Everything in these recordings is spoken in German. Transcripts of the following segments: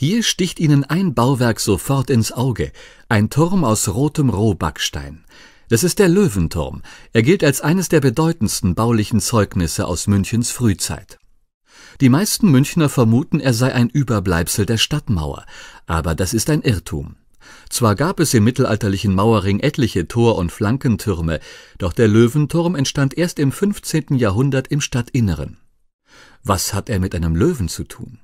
Hier sticht Ihnen ein Bauwerk sofort ins Auge, ein Turm aus rotem Rohbackstein. Das ist der Löwenturm. Er gilt als eines der bedeutendsten baulichen Zeugnisse aus Münchens Frühzeit. Die meisten Münchner vermuten, er sei ein Überbleibsel der Stadtmauer, aber das ist ein Irrtum. Zwar gab es im mittelalterlichen Mauerring etliche Tor- und Flankentürme, doch der Löwenturm entstand erst im 15. Jahrhundert im Stadtinneren. Was hat er mit einem Löwen zu tun?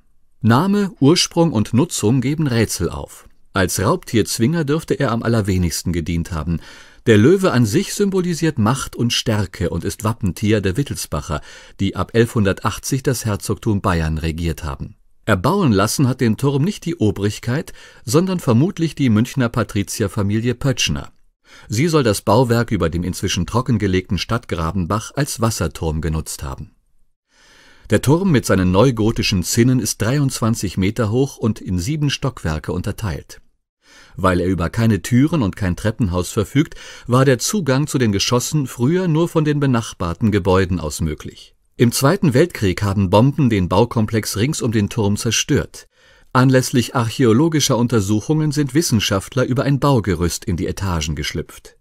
Name, Ursprung und Nutzung geben Rätsel auf. Als Raubtierzwinger dürfte er am allerwenigsten gedient haben. Der Löwe an sich symbolisiert Macht und Stärke und ist Wappentier der Wittelsbacher, die ab 1180 das Herzogtum Bayern regiert haben. Erbauen lassen hat den Turm nicht die Obrigkeit, sondern vermutlich die Münchner Patrizierfamilie Pötschner. Sie soll das Bauwerk über dem inzwischen trockengelegten Stadtgrabenbach als Wasserturm genutzt haben der Turm mit seinen neugotischen Zinnen ist 23 Meter hoch und in sieben Stockwerke unterteilt. Weil er über keine Türen und kein Treppenhaus verfügt, war der Zugang zu den Geschossen früher nur von den benachbarten Gebäuden aus möglich. Im Zweiten Weltkrieg haben Bomben den Baukomplex rings um den Turm zerstört. Anlässlich archäologischer Untersuchungen sind Wissenschaftler über ein Baugerüst in die Etagen geschlüpft.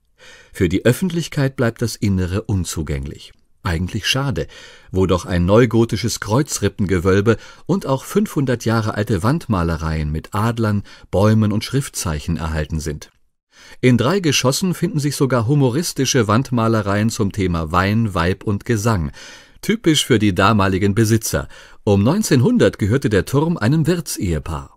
Für die Öffentlichkeit bleibt das Innere unzugänglich. Eigentlich schade, wo doch ein neugotisches Kreuzrippengewölbe und auch 500 Jahre alte Wandmalereien mit Adlern, Bäumen und Schriftzeichen erhalten sind. In drei Geschossen finden sich sogar humoristische Wandmalereien zum Thema Wein, Weib und Gesang, typisch für die damaligen Besitzer. Um 1900 gehörte der Turm einem Wirtsehepaar.